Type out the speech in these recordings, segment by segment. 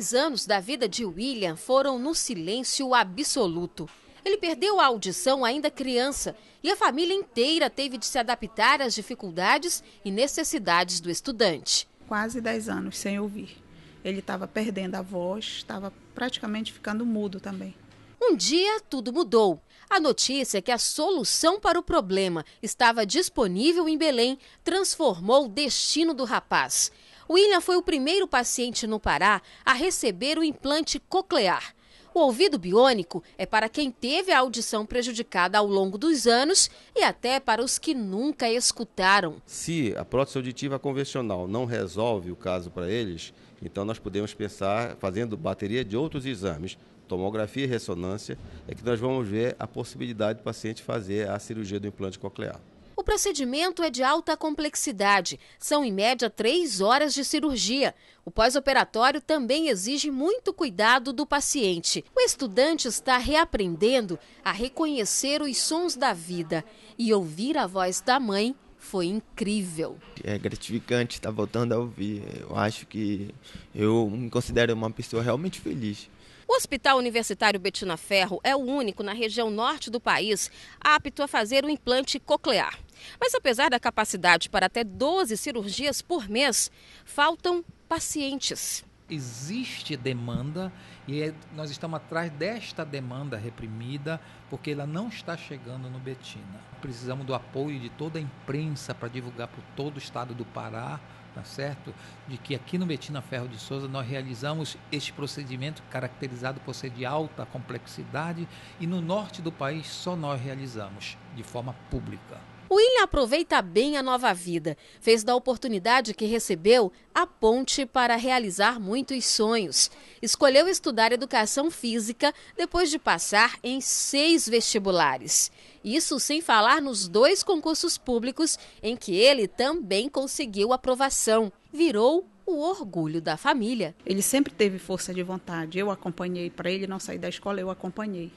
Dez anos da vida de William foram no silêncio absoluto. Ele perdeu a audição ainda criança e a família inteira teve de se adaptar às dificuldades e necessidades do estudante. Quase 10 anos sem ouvir. Ele estava perdendo a voz, estava praticamente ficando mudo também. Um dia, tudo mudou. A notícia é que a solução para o problema estava disponível em Belém transformou o destino do rapaz. William foi o primeiro paciente no Pará a receber o implante coclear. O ouvido biônico é para quem teve a audição prejudicada ao longo dos anos e até para os que nunca escutaram. Se a prótese auditiva convencional não resolve o caso para eles, então nós podemos pensar fazendo bateria de outros exames, tomografia e ressonância, é que nós vamos ver a possibilidade do paciente fazer a cirurgia do implante coclear. O procedimento é de alta complexidade, são em média três horas de cirurgia. O pós-operatório também exige muito cuidado do paciente. O estudante está reaprendendo a reconhecer os sons da vida e ouvir a voz da mãe foi incrível. É gratificante estar tá voltando a ouvir. Eu acho que eu me considero uma pessoa realmente feliz. O Hospital Universitário Betina Ferro é o único na região norte do país apto a fazer o implante coclear. Mas apesar da capacidade para até 12 cirurgias por mês, faltam pacientes. Existe demanda e é, nós estamos atrás desta demanda reprimida porque ela não está chegando no Betina. Precisamos do apoio de toda a imprensa para divulgar por todo o estado do Pará, tá certo? De que aqui no Betina Ferro de Souza nós realizamos este procedimento caracterizado por ser de alta complexidade e no norte do país só nós realizamos de forma pública. William aproveita bem a nova vida. Fez da oportunidade que recebeu a ponte para realizar muitos sonhos. Escolheu estudar educação física depois de passar em seis vestibulares. Isso sem falar nos dois concursos públicos em que ele também conseguiu aprovação. Virou o orgulho da família. Ele sempre teve força de vontade. Eu acompanhei para ele não sair da escola, eu acompanhei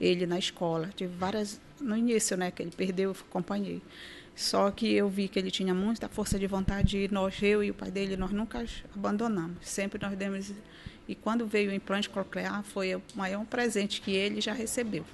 ele na escola. Tive várias no início, né, que ele perdeu, eu acompanhei. Só que eu vi que ele tinha muita força de vontade e nós, eu e o pai dele, nós nunca abandonamos. Sempre nós demos. E quando veio o implante coclear, foi o maior presente que ele já recebeu.